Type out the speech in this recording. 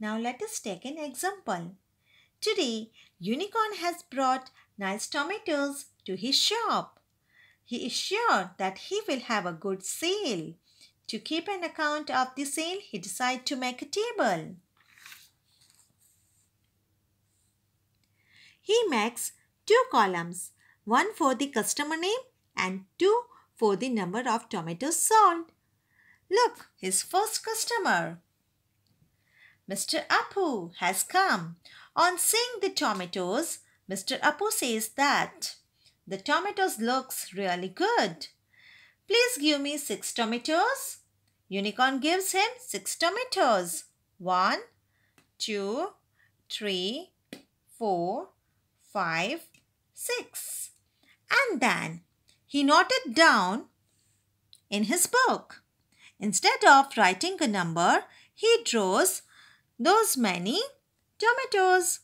Now let us take an example. Today, Unicorn has brought nice tomatoes to his shop. He is sure that he will have a good sale. To keep an account of the sale, he decides to make a table. He makes two columns, one for the customer name and two for the number of tomatoes sold. Look, his first customer. Mr. Apu has come. On seeing the tomatoes, Mr. Apu says that the tomatoes looks really good. Please give me six tomatoes. Unicorn gives him six tomatoes. One, two, three, four, five, six. And then he noted down in his book. Instead of writing a number, he draws those many tomatoes.